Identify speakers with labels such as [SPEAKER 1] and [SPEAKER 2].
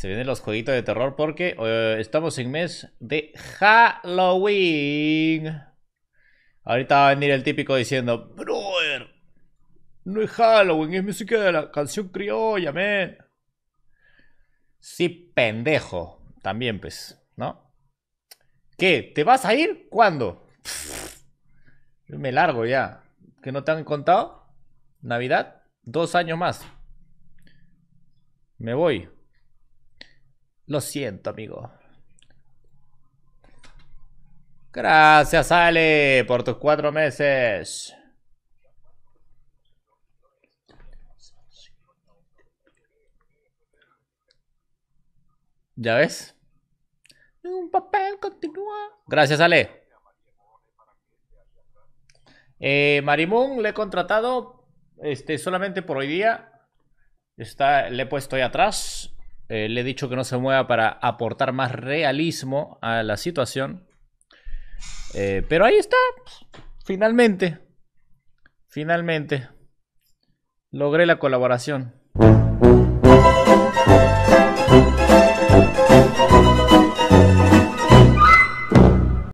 [SPEAKER 1] Se vienen los jueguitos de terror porque eh, estamos en mes de Halloween. Ahorita va a venir el típico diciendo, brother, no es Halloween, es música de la canción criolla, man. Sí, pendejo. También, pues, ¿no? ¿Qué? ¿Te vas a ir? ¿Cuándo? me largo ya. ¿Que no te han contado? ¿Navidad? Dos años más. Me voy. Lo siento, amigo. Gracias, Ale, por tus cuatro meses. ¿Ya ves? Un papel continúa. Gracias, Ale. Eh, Marimón le he contratado este, solamente por hoy día. Está, le he puesto ahí atrás. Eh, le he dicho que no se mueva para aportar más realismo a la situación. Eh, pero ahí está. Pues, finalmente. Finalmente. Logré la colaboración.